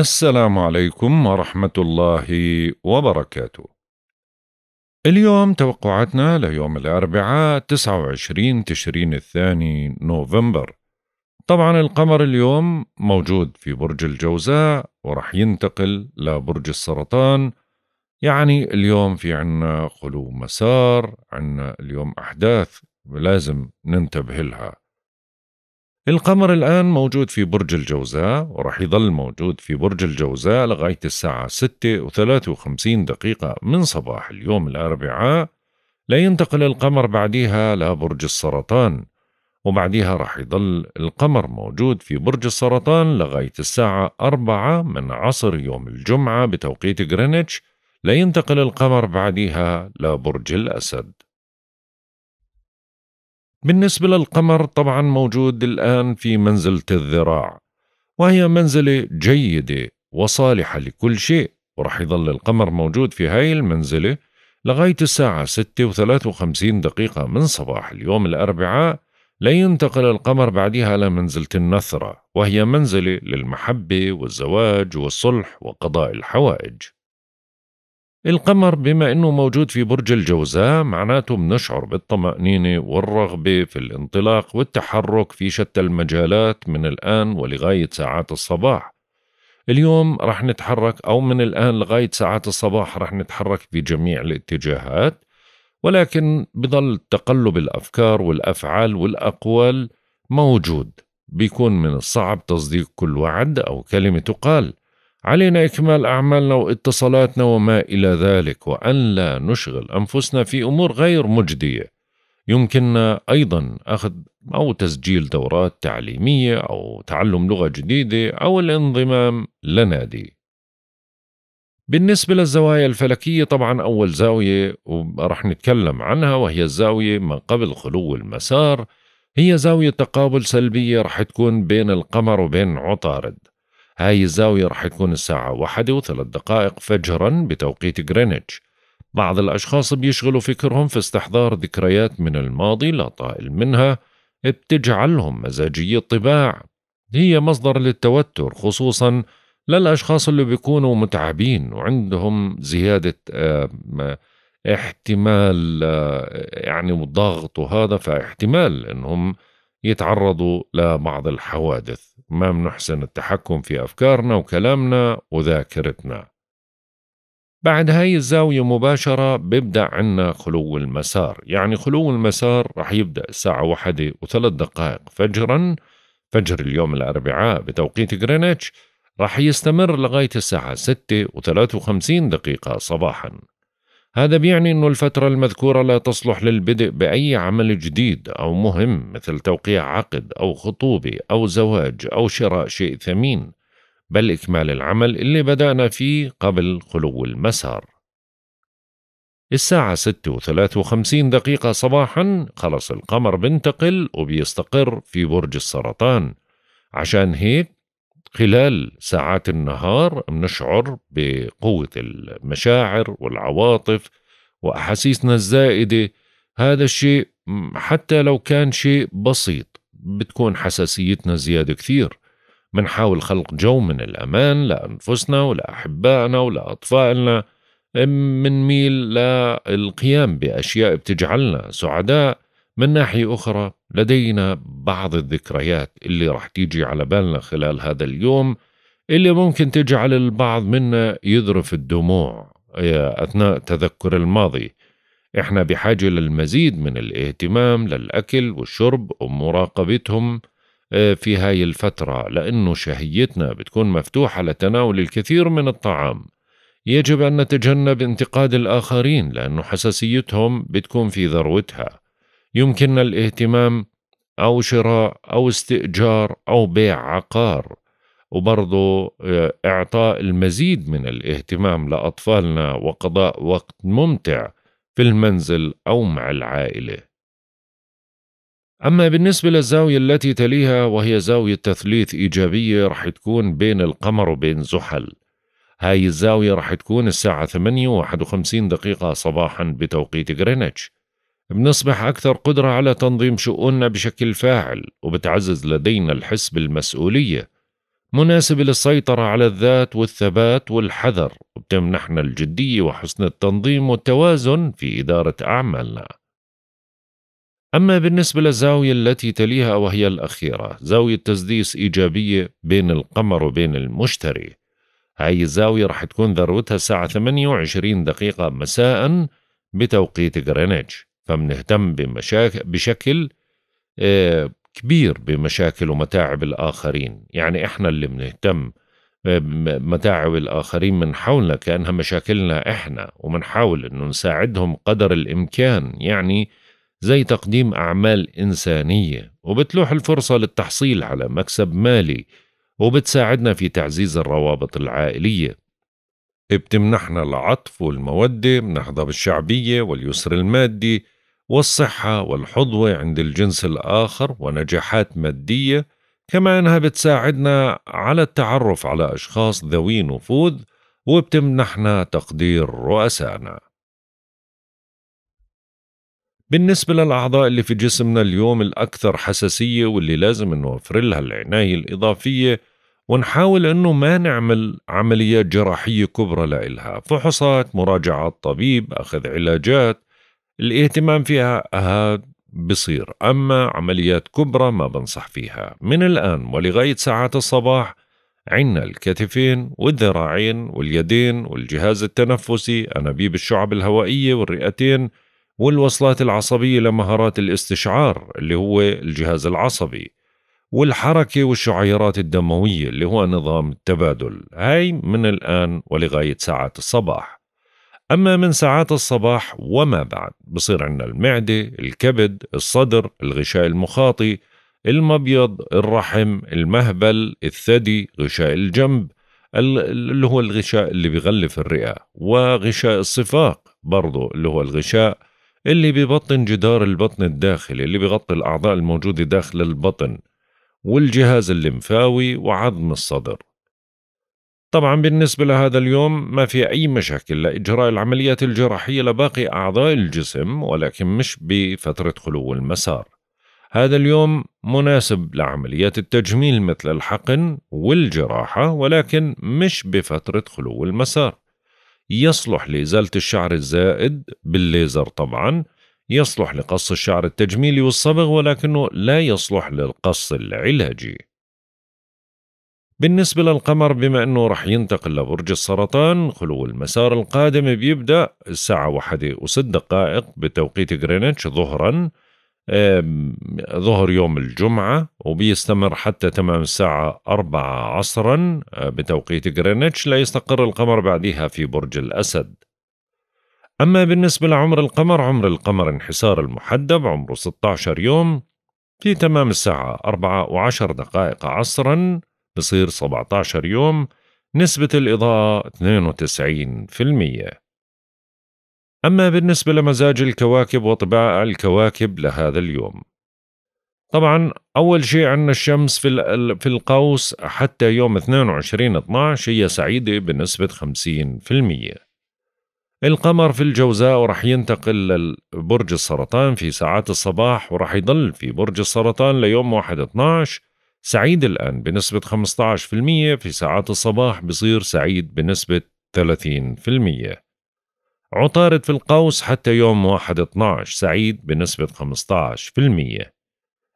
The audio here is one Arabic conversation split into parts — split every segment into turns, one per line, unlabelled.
السلام عليكم ورحمة الله وبركاته. اليوم توقعاتنا ليوم الأربعاء 29 تشرين الثاني نوفمبر. طبعا القمر اليوم موجود في برج الجوزاء ورح ينتقل لبرج السرطان يعني اليوم في عنا خلو مسار عنا اليوم أحداث لازم ننتبه لها القمر الآن موجود في برج الجوزاء ورح يظل موجود في برج الجوزاء لغاية الساعة 6 و53 دقيقة من صباح اليوم الأربعاء لا ينتقل القمر بعديها لبرج السرطان وبعديها رح يظل القمر موجود في برج السرطان لغاية الساعة 4 من عصر يوم الجمعة بتوقيت غرينتش لا ينتقل القمر بعديها لبرج الأسد بالنسبة للقمر طبعا موجود الآن في منزلة الذراع وهي منزلة جيدة وصالحة لكل شيء ورح يظل القمر موجود في هاي المنزلة لغاية الساعة 6 و53 دقيقة من صباح اليوم الأربعاء لينتقل القمر بعدها إلى منزلة النثرة وهي منزلة للمحبة والزواج والصلح وقضاء الحوائج القمر بما أنه موجود في برج الجوزاء معناته بنشعر بالطمأنينة والرغبة في الانطلاق والتحرك في شتى المجالات من الآن ولغاية ساعات الصباح اليوم رح نتحرك أو من الآن لغاية ساعات الصباح رح نتحرك في جميع الاتجاهات ولكن بضل تقلب الأفكار والأفعال والأقوال موجود بيكون من الصعب تصديق كل وعد أو كلمة تقال علينا إكمال أعمالنا واتصالاتنا وما إلى ذلك وأن لا نشغل أنفسنا في أمور غير مجدية يمكننا أيضا أخذ أو تسجيل دورات تعليمية أو تعلم لغة جديدة أو الانضمام لنادي بالنسبة للزوايا الفلكية طبعا أول زاوية ورح نتكلم عنها وهي الزاوية ما قبل خلو المسار هي زاوية تقابل سلبية رح تكون بين القمر وبين عطارد هاي الزاوية رح تكون الساعة واحدة وثلاث دقائق فجرا بتوقيت غرينتش بعض الأشخاص بيشغلوا فكرهم في استحضار ذكريات من الماضي لا طائل منها بتجعلهم مزاجي الطباع هي مصدر للتوتر خصوصا للأشخاص اللي بيكونوا متعبين وعندهم زيادة احتمال آه، يعني ضغط وهذا فاحتمال انهم يتعرضوا لبعض الحوادث ما منحسن التحكم في أفكارنا وكلامنا وذاكرتنا بعد هاي الزاوية مباشرة بيبدأ عنا خلو المسار يعني خلو المسار رح يبدأ الساعة واحدة وثلاث دقائق فجرا فجر اليوم الأربعاء بتوقيت غرينتش رح يستمر لغاية الساعة ستة وثلاث وخمسين دقيقة صباحاً هذا بيعني أن الفترة المذكورة لا تصلح للبدء بأي عمل جديد أو مهم مثل توقيع عقد أو خطوبة أو زواج أو شراء شيء ثمين بل إكمال العمل اللي بدأنا فيه قبل خلو المسار الساعة ستة وثلاث وخمسين دقيقة صباحا خلص القمر بنتقل وبيستقر في برج السرطان عشان هيك خلال ساعات النهار بنشعر بقوة المشاعر والعواطف وأحاسيسنا الزائدة هذا الشيء حتى لو كان شيء بسيط بتكون حساسيتنا زيادة كثير بنحاول خلق جو من الأمان لأنفسنا ولأحبائنا ولأطفالنا منميل للقيام بأشياء بتجعلنا سعداء من ناحية أخرى لدينا بعض الذكريات اللي رح تيجي على بالنا خلال هذا اليوم اللي ممكن تجعل البعض منا يذرف الدموع أثناء تذكر الماضي إحنا بحاجة للمزيد من الاهتمام للأكل والشرب ومراقبتهم آه، في هاي الفترة لأنه شهيتنا بتكون مفتوحة لتناول الكثير من الطعام يجب أن نتجنب انتقاد الآخرين لأنه حساسيتهم بتكون في ذروتها يمكننا الاهتمام أو شراء أو استئجار أو بيع عقار وبرضه آه، إعطاء المزيد من الاهتمام لأطفالنا وقضاء وقت ممتع في المنزل أو مع العائلة. أما بالنسبة للزاوية التي تليها وهي زاوية تثليث إيجابية رح تكون بين القمر وبين زحل. هاي الزاوية رح تكون الساعة 8 و51 دقيقة صباحا بتوقيت غرينتش بنصبح أكثر قدرة على تنظيم شؤوننا بشكل فاعل وبتعزز لدينا الحس بالمسؤولية مناسبة للسيطرة على الذات والثبات والحذر وبتمنحنا الجدية وحسن التنظيم والتوازن في إدارة أعمالنا أما بالنسبة للزاوية التي تليها وهي الأخيرة زاوية تسديس إيجابية بين القمر وبين المشتري هاي الزاوية رح تكون ذروتها الساعة 28 دقيقة مساء بتوقيت غرينتش فبنهتم بمشاكل بشكل آه، كبير بمشاكل ومتاعب الآخرين يعني إحنا اللي بنهتم آه، متاعب الآخرين من حولنا كأنها مشاكلنا إحنا وبنحاول إنه نساعدهم قدر الإمكان يعني زي تقديم أعمال إنسانية وبتلوح الفرصة للتحصيل على مكسب مالي وبتساعدنا في تعزيز الروابط العائلية بتمنحنا العطف والمودة بنحظى بالشعبية واليسر المادي والصحة والحظوة عند الجنس الآخر ونجاحات مادية كما أنها بتساعدنا على التعرف على أشخاص ذوي نفوذ وبتمنحنا تقدير رؤسائنا بالنسبة للأعضاء اللي في جسمنا اليوم الأكثر حساسية واللي لازم نوفر لها العناية الإضافية ونحاول أنه ما نعمل عمليات جراحية كبرى لإلها فحوصات مراجعة طبيب أخذ علاجات الاهتمام فيها هذا آه، بصير أما عمليات كبرى ما بنصح فيها من الآن ولغاية ساعات الصباح عنا الكتفين والذراعين واليدين والجهاز التنفسي أنابيب الشعب الهوائية والرئتين والوصلات العصبية لمهارات الاستشعار اللي هو الجهاز العصبي والحركة والشعيرات الدموية اللي هو نظام التبادل هاي من الآن ولغاية ساعات الصباح أما من ساعات الصباح وما بعد بصير عندنا المعدة الكبد الصدر الغشاء المخاطي المبيض الرحم المهبل الثدي غشاء الجنب اللي هو الغشاء اللي بيغلف الرئة وغشاء الصفاق برضه اللي هو الغشاء اللي ببطن جدار البطن الداخلي اللي بغطي الأعضاء الموجودة داخل البطن والجهاز الليمفاوي وعظم الصدر طبعا بالنسبة لهذا اليوم ما في أي مشاكل لإجراء العمليات الجراحية لباقي أعضاء الجسم ولكن مش بفترة خلو المسار هذا اليوم مناسب لعمليات التجميل مثل الحقن والجراحة ولكن مش بفترة خلو المسار يصلح لإزالة الشعر الزائد بالليزر طبعا يصلح لقص الشعر التجميلي والصبغ ولكنه لا يصلح للقص العلاجي بالنسبة للقمر بما أنه رح ينتقل لبرج السرطان خلو المسار القادم بيبدأ الساعة واحدة وست دقائق بتوقيت غرينتش ظهرا ظهر يوم الجمعة وبيستمر حتى تمام الساعة أربعة عصرا آه، بتوقيت غرينتش ليستقر القمر بعدها في برج الأسد أما بالنسبة لعمر القمر عمر القمر انحسار المحدب عمره 16 يوم في تمام الساعة 4 وعشر دقائق عصرا بصير 17 يوم نسبة الإضاءة 92% أما بالنسبة لمزاج الكواكب وطباع الكواكب لهذا اليوم طبعا أول شيء عندنا الشمس في, في القوس حتى يوم 22 12 هي سعيدة بنسبة 50% القمر في الجوزاء ورح ينتقل لبرج السرطان في ساعات الصباح ورح يضل في برج السرطان ليوم 1 12 سعيد الآن بنسبة 15% في ساعات الصباح بصير سعيد بنسبة 30% عطارد في القوس حتى يوم 1/12 سعيد بنسبة 15%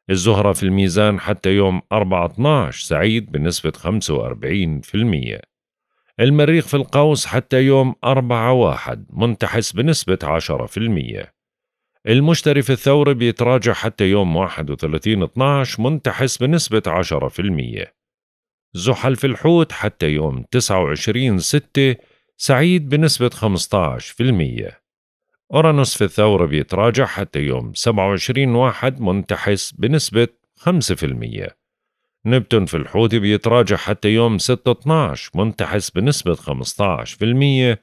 الزهرة في الميزان حتى يوم 4/12 سعيد بنسبة 45% المريخ في القوس حتى يوم 4/1 منتحس بنسبة 10% المشتري في الثورة بيتراجع حتى يوم 31/12 منتحس بنسبة 10%. زحل في الحوت حتى يوم 29/6 سعيد بنسبة 15%. أورانوس في الثورة بيتراجع حتى يوم 27 واحد منتحس بنسبة 5% نبتون في الحوت بيتراجع حتى يوم 6 12 منتحس بنسبة 15%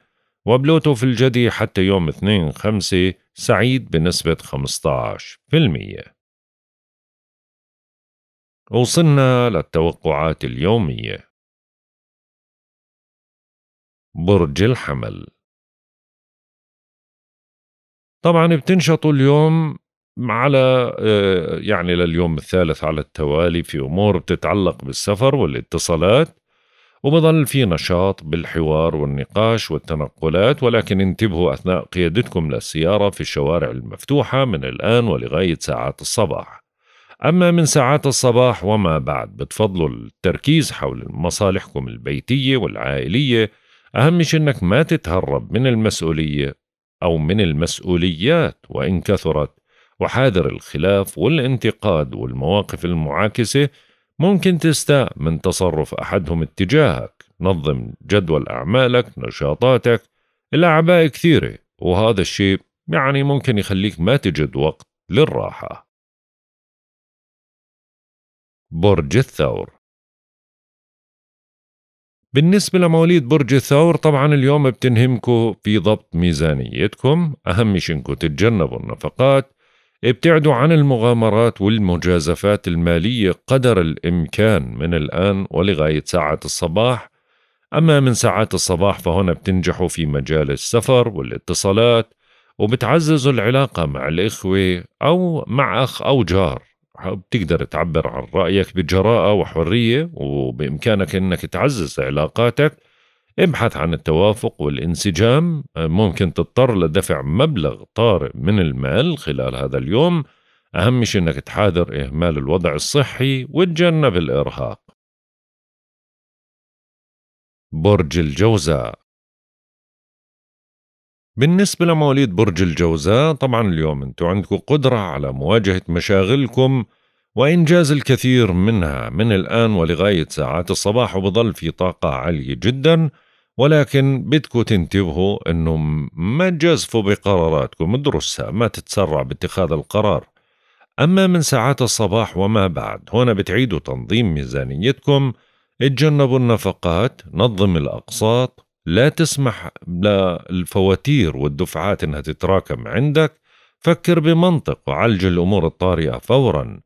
وبلوتو في الجدي حتى يوم 2 5 سعيد بنسبة 15% وصلنا للتوقعات اليومية
برج الحمل
طبعا بتنشطوا اليوم على آه، يعني لليوم الثالث على التوالي في أمور بتتعلق بالسفر والاتصالات وبظل في نشاط بالحوار والنقاش والتنقلات ولكن انتبهوا أثناء قيادتكم للسيارة في الشوارع المفتوحة من الآن ولغاية ساعات الصباح أما من ساعات الصباح وما بعد بتفضلوا التركيز حول مصالحكم البيتية والعائلية أهم شيء أنك ما تتهرب من المسؤولية أو من المسؤوليات وإن كثرت وحاذر الخلاف والانتقاد والمواقف المعاكسة ممكن تستاء من تصرف أحدهم اتجاهك نظم جدول أعمالك نشاطاتك الأعباء كثيرة وهذا الشيء يعني ممكن يخليك ما تجد وقت للراحة
برج الثور
بالنسبة لمواليد برج الثور طبعا اليوم بتنهمكم في ضبط ميزانيتكم أهم شيء انكم تتجنبوا النفقات ابتعدوا عن المغامرات والمجازفات المالية قدر الإمكان من الآن ولغاية ساعة الصباح أما من ساعات الصباح فهنا بتنجحوا في مجال السفر والاتصالات وبتعززوا العلاقة مع الإخوة أو مع أخ أو جار بتقدر تعبر عن رأيك بجراءة وحرية وبإمكانك أنك تعزز علاقاتك ابحث عن التوافق والانسجام آه، ممكن تضطر لدفع مبلغ طارئ من المال خلال هذا اليوم أهم شيء أنك تحاذر إهمال الوضع الصحي وتجنب الإرهاق برج الجوزاء بالنسبة لمواليد برج الجوزاء طبعا اليوم انتم عندكم قدرة على مواجهة مشاغلكم وإنجاز الكثير منها من الآن ولغاية ساعات الصباح وبظل في طاقة عالية جدا ولكن بدكم تنتبهوا انه ما تجازفوا بقراراتكم ادرسها ما تتسرع باتخاذ القرار اما من ساعات الصباح وما بعد هنا بتعيدوا تنظيم ميزانيتكم اتجنبوا النفقات نظم الاقساط لا تسمح للفواتير والدفعات انها تتراكم عندك فكر بمنطق وعالج الامور الطارئه فورا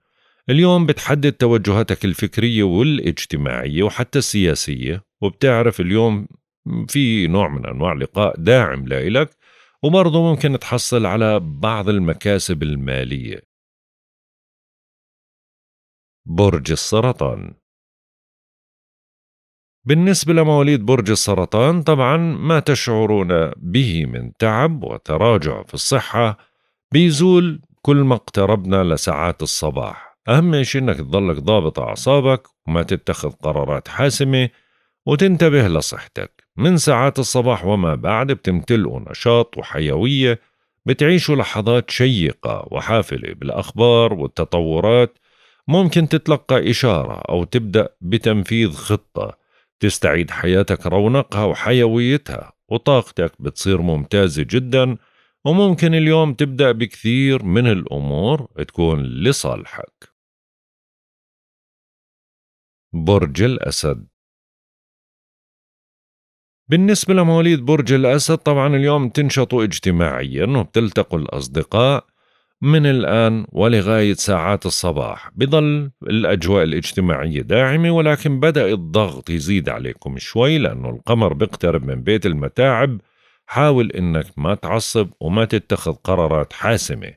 اليوم بتحدد توجهاتك الفكريه والاجتماعيه وحتى السياسيه وبتعرف اليوم في نوع من أنواع لقاء داعم لإلك وبرضه ممكن تحصل على بعض المكاسب المالية برج السرطان بالنسبة لمواليد برج السرطان طبعا ما تشعرون به من تعب وتراجع في الصحة بيزول كل ما اقتربنا لساعات الصباح أهم شيء أنك تضلك ضابط أعصابك وما تتخذ قرارات حاسمة وتنتبه لصحتك من ساعات الصباح وما بعد بتمتلئوا نشاط وحيوية بتعيشوا لحظات شيقة وحافلة بالأخبار والتطورات ممكن تتلقى إشارة أو تبدأ بتنفيذ خطة تستعيد حياتك رونقها وحيويتها وطاقتك بتصير ممتازة جدا وممكن اليوم تبدأ بكثير من الأمور تكون لصالحك برج الأسد بالنسبة لمواليد برج الأسد طبعا اليوم تنشطوا اجتماعيا وبتلتقوا الأصدقاء من الآن ولغاية ساعات الصباح بضل الأجواء الاجتماعية داعمة ولكن بدأ الضغط يزيد عليكم شوي لأنه القمر بيقترب من بيت المتاعب حاول إنك ما تعصب وما تتخذ قرارات حاسمة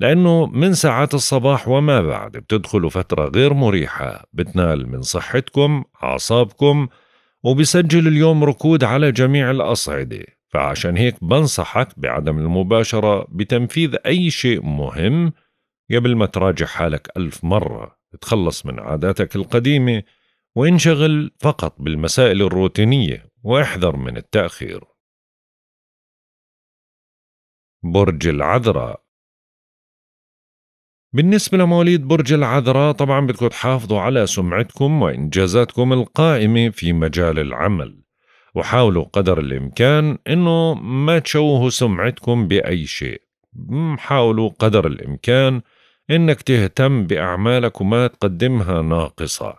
لأنه من ساعات الصباح وما بعد بتدخلوا فترة غير مريحة بتنال من صحتكم أعصابكم وبيسجل اليوم ركود على جميع الأصعدة فعشان هيك بنصحك بعدم المباشرة بتنفيذ أي شيء مهم قبل ما تراجع حالك ألف مرة تخلص من عاداتك القديمة وانشغل فقط بالمسائل الروتينية واحذر من التأخير برج العذراء بالنسبة لمواليد برج العذراء طبعا بدكم تحافظوا على سمعتكم وإنجازاتكم القائمة في مجال العمل وحاولوا قدر الإمكان أنه ما تشوهوا سمعتكم بأي شيء حاولوا قدر الإمكان أنك تهتم بأعمالك وما تقدمها ناقصة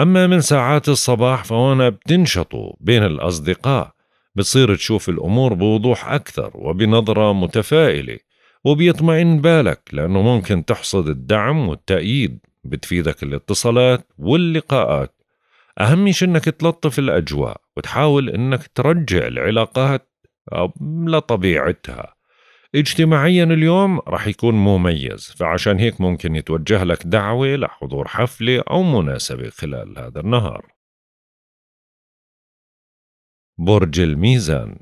أما من ساعات الصباح فهنا بتنشطوا بين الأصدقاء بتصير تشوف الأمور بوضوح أكثر وبنظرة متفائلة وبيطمئن بالك لأنه ممكن تحصد الدعم والتأييد بتفيدك الاتصالات واللقاءات أهم شيء إنك تلطف الأجواء وتحاول إنك ترجع العلاقات لطبيعتها اجتماعيا اليوم راح يكون مميز فعشان هيك ممكن يتوجه لك دعوة لحضور حفلة أو مناسبة خلال هذا النهار برج الميزان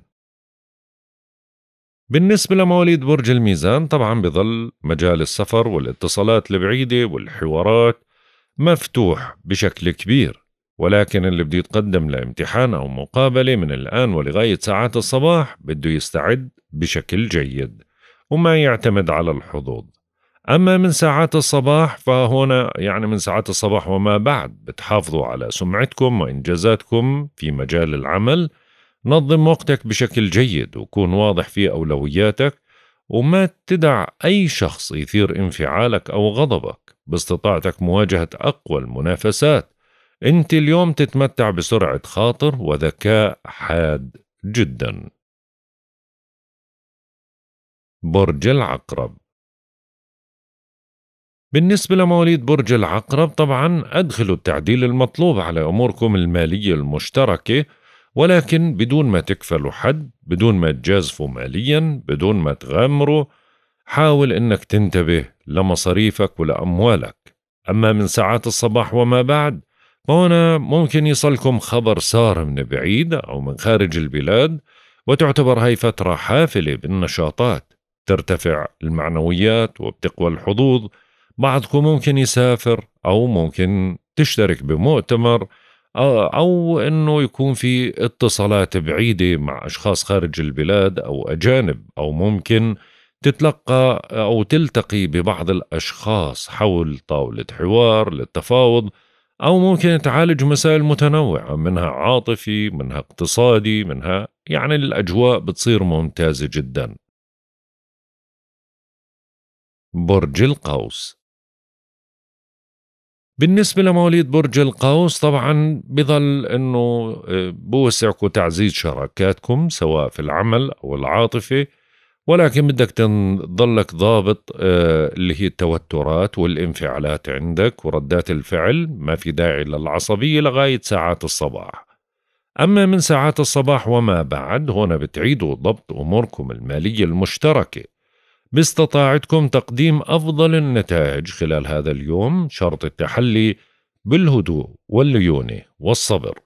بالنسبة لمواليد برج الميزان طبعا بظل مجال السفر والاتصالات البعيدة والحوارات مفتوح بشكل كبير ولكن اللي بده يتقدم لامتحان أو مقابلة من الآن ولغاية ساعات الصباح بده يستعد بشكل جيد وما يعتمد على الحظوظ أما من ساعات الصباح فهنا يعني من ساعات الصباح وما بعد بتحافظوا على سمعتكم وإنجازاتكم في مجال العمل نظم وقتك بشكل جيد وكون واضح في أولوياتك وما تدع أي شخص يثير انفعالك أو غضبك باستطاعتك مواجهة أقوى المنافسات أنت اليوم تتمتع بسرعة خاطر وذكاء حاد جدا برج العقرب بالنسبة لمواليد برج العقرب طبعا أدخلوا التعديل المطلوب على أموركم المالية المشتركة ولكن بدون ما تكفلوا حد بدون ما تجازفوا ماليا بدون ما تغامروا حاول انك تنتبه لمصاريفك ولاموالك اما من ساعات الصباح وما بعد فهنا ممكن يصلكم خبر سار من بعيد او من خارج البلاد وتعتبر هاي فتره حافله بالنشاطات ترتفع المعنويات وبتقوى الحظوظ بعضكم ممكن يسافر او ممكن تشترك بمؤتمر آه، او انه يكون في اتصالات بعيده مع اشخاص خارج البلاد او اجانب او ممكن تتلقى او تلتقي ببعض الاشخاص حول طاوله حوار للتفاوض او ممكن تعالج مسائل متنوعه منها عاطفي منها اقتصادي منها يعني الاجواء بتصير ممتازه جدا برج القوس بالنسبة لمواليد برج القوس طبعا بظل انه آه، بوسعكم تعزيز شراكاتكم سواء في العمل او العاطفة ولكن بدك تضلك ضابط آه، اللي هي التوترات والانفعالات عندك وردات الفعل ما في داعي للعصبية لغاية ساعات الصباح أما من ساعات الصباح وما بعد هنا بتعيدوا ضبط أموركم المالية المشتركة باستطاعتكم تقديم أفضل النتائج خلال هذا اليوم شرط التحلي بالهدوء والليونة والصبر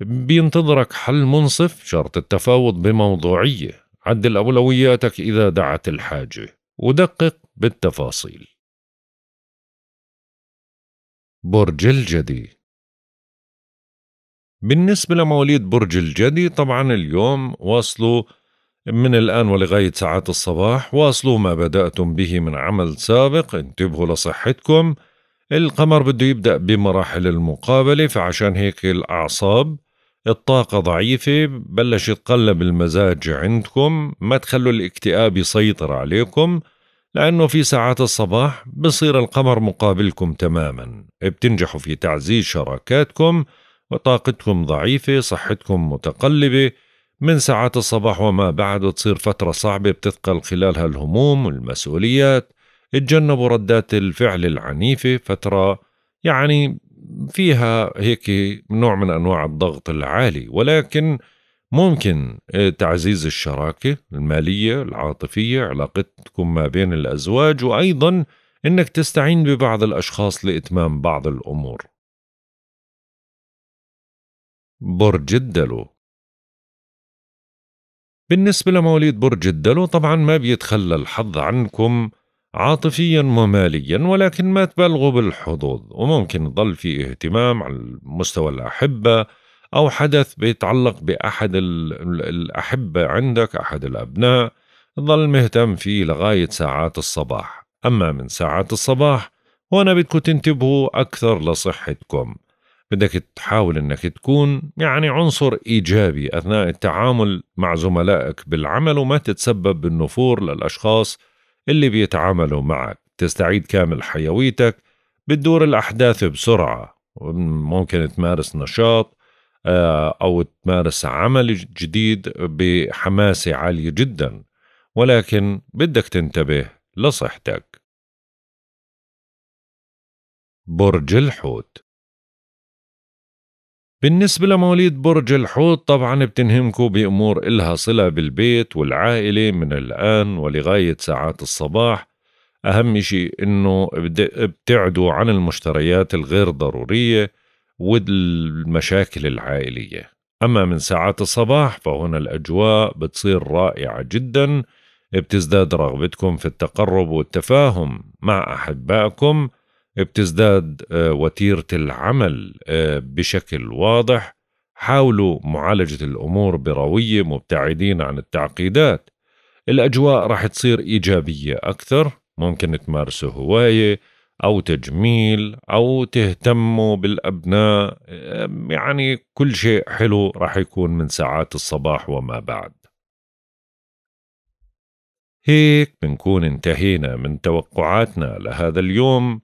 بينتظرك حل منصف شرط التفاوض بموضوعية عدل أولوياتك إذا دعت الحاجة ودقق بالتفاصيل برج الجدي بالنسبة لمواليد برج الجدي طبعا اليوم واصلوا من الآن ولغاية ساعات الصباح واصلوا ما بدأتم به من عمل سابق انتبهوا لصحتكم القمر بده يبدأ بمراحل المقابلة فعشان هيك الأعصاب الطاقة ضعيفة بلش يتقلب المزاج عندكم ما تخلوا الاكتئاب يسيطر عليكم لأنه في ساعات الصباح بصير القمر مقابلكم تماما بتنجحوا في تعزيز شراكاتكم وطاقتكم ضعيفة صحتكم متقلبة من ساعات الصباح وما بعد تصير فترة صعبة بتثقل خلالها الهموم والمسؤوليات اتجنبوا ردات الفعل العنيفة فترة يعني فيها هيك نوع من أنواع الضغط العالي ولكن ممكن تعزيز الشراكة المالية العاطفية علاقتكم ما بين الأزواج وأيضا أنك تستعين ببعض الأشخاص لإتمام بعض الأمور برج الدلو بالنسبة لمواليد برج الدلو طبعا ما بيتخلى الحظ عنكم عاطفيا وماليا ولكن ما تبالغوا بالحظوظ وممكن يضل في اهتمام على مستوى الأحبة أو حدث بيتعلق بأحد الأحبة عندك أحد الأبناء ضل مهتم فيه لغاية ساعات الصباح أما من ساعات الصباح هنا بدكم تنتبهوا أكثر لصحتكم بدك تحاول انك تكون يعني عنصر ايجابي اثناء التعامل مع زملائك بالعمل وما تتسبب بالنفور للاشخاص اللي بيتعاملوا معك تستعيد كامل حيويتك بتدور الاحداث بسرعه ممكن تمارس نشاط آه، او تمارس عمل جديد بحماسه عاليه جدا ولكن بدك تنتبه لصحتك برج الحوت بالنسبة لمواليد برج الحوت طبعا بتنهمكوا بأمور إلها صلة بالبيت والعائلة من الآن ولغاية ساعات الصباح أهم شيء أنه ابتعدوا عن المشتريات الغير ضرورية والمشاكل العائلية أما من ساعات الصباح فهنا الأجواء بتصير رائعة جدا بتزداد رغبتكم في التقرب والتفاهم مع أحبائكم بتزداد آه، وتيره العمل آه، بشكل واضح حاولوا معالجه الامور برويه مبتعدين عن التعقيدات الاجواء راح تصير ايجابيه اكثر ممكن تمارسوا هوايه او تجميل او تهتموا بالابناء يعني كل شيء حلو راح يكون من ساعات الصباح وما بعد هيك بنكون انتهينا من توقعاتنا لهذا اليوم